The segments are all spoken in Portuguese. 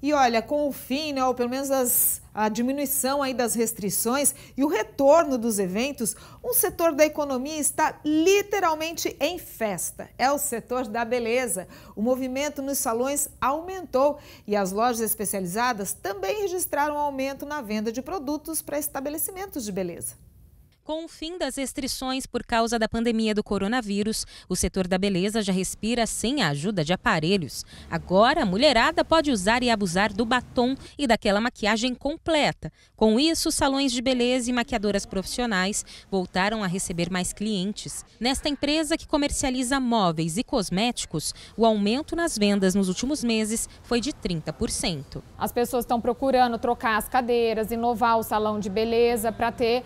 E olha, com o fim, né, ou pelo menos as, a diminuição aí das restrições e o retorno dos eventos, um setor da economia está literalmente em festa. É o setor da beleza. O movimento nos salões aumentou e as lojas especializadas também registraram aumento na venda de produtos para estabelecimentos de beleza. Com o fim das restrições por causa da pandemia do coronavírus, o setor da beleza já respira sem a ajuda de aparelhos. Agora, a mulherada pode usar e abusar do batom e daquela maquiagem completa. Com isso, salões de beleza e maquiadoras profissionais voltaram a receber mais clientes. Nesta empresa que comercializa móveis e cosméticos, o aumento nas vendas nos últimos meses foi de 30%. As pessoas estão procurando trocar as cadeiras, inovar o salão de beleza para ter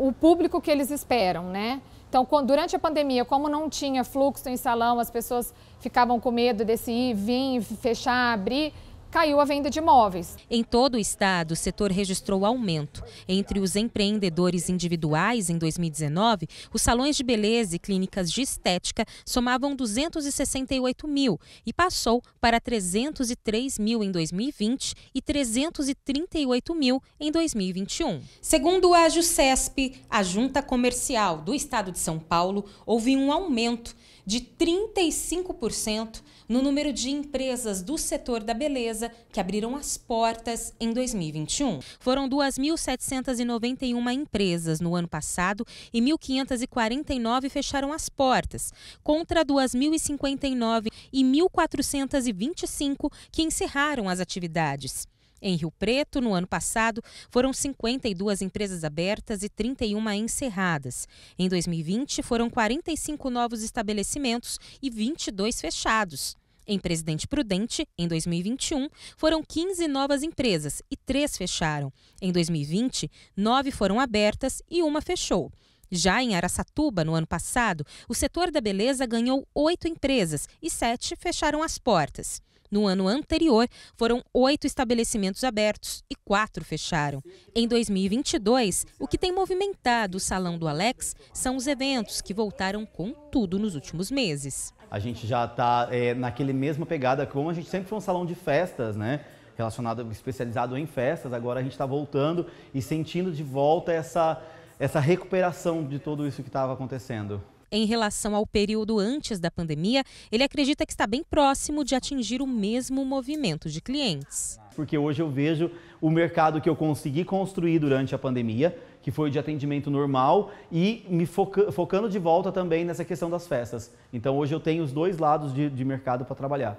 o público que eles esperam, né? Então, durante a pandemia, como não tinha fluxo em salão, as pessoas ficavam com medo desse ir, vir, fechar, abrir caiu a venda de imóveis. Em todo o estado, o setor registrou aumento. Entre os empreendedores individuais, em 2019, os salões de beleza e clínicas de estética somavam 268 mil e passou para 303 mil em 2020 e 338 mil em 2021. Segundo a JUCESP, a Junta Comercial do Estado de São Paulo, houve um aumento de 35% no número de empresas do setor da beleza empresa que abriram as portas em 2021. Foram 2.791 empresas no ano passado e 1.549 fecharam as portas, contra 2.059 e 1.425 que encerraram as atividades. Em Rio Preto, no ano passado, foram 52 empresas abertas e 31 encerradas. Em 2020, foram 45 novos estabelecimentos e 22 fechados. Em Presidente Prudente, em 2021, foram 15 novas empresas e três fecharam. Em 2020, nove foram abertas e uma fechou. Já em Aracatuba, no ano passado, o setor da beleza ganhou oito empresas e sete fecharam as portas. No ano anterior, foram oito estabelecimentos abertos e quatro fecharam. Em 2022, o que tem movimentado o Salão do Alex são os eventos que voltaram com tudo nos últimos meses. A gente já está é, naquele mesma pegada como a gente sempre foi um salão de festas, né? Relacionado, especializado em festas, agora a gente está voltando e sentindo de volta essa essa recuperação de tudo isso que estava acontecendo. Em relação ao período antes da pandemia, ele acredita que está bem próximo de atingir o mesmo movimento de clientes. Porque hoje eu vejo o mercado que eu consegui construir durante a pandemia, que foi de atendimento normal, e me foca focando de volta também nessa questão das festas. Então hoje eu tenho os dois lados de, de mercado para trabalhar.